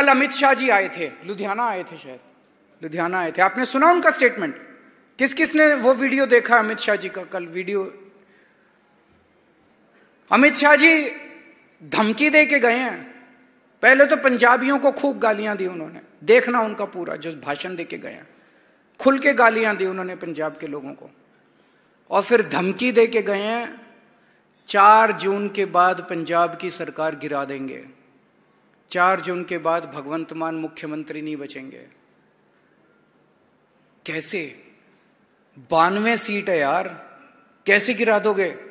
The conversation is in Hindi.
कल अमित शाह जी आए थे लुधियाना आए थे शायद लुधियाना आए थे आपने सुना उनका स्टेटमेंट किस किस ने वो वीडियो देखा अमित शाह जी का कल वीडियो अमित शाह जी धमकी दे के गए हैं पहले तो पंजाबियों को खूब गालियां दी उन्होंने देखना उनका पूरा जो भाषण दे के गए हैं खुल के गालियां दी उन्होंने पंजाब के लोगों को और फिर धमकी दे के गए हैं चार जून के बाद पंजाब की सरकार गिरा देंगे चार जून के बाद भगवंत मान मुख्यमंत्री नहीं बचेंगे कैसे बानवे सीट है यार कैसे गिरा दोगे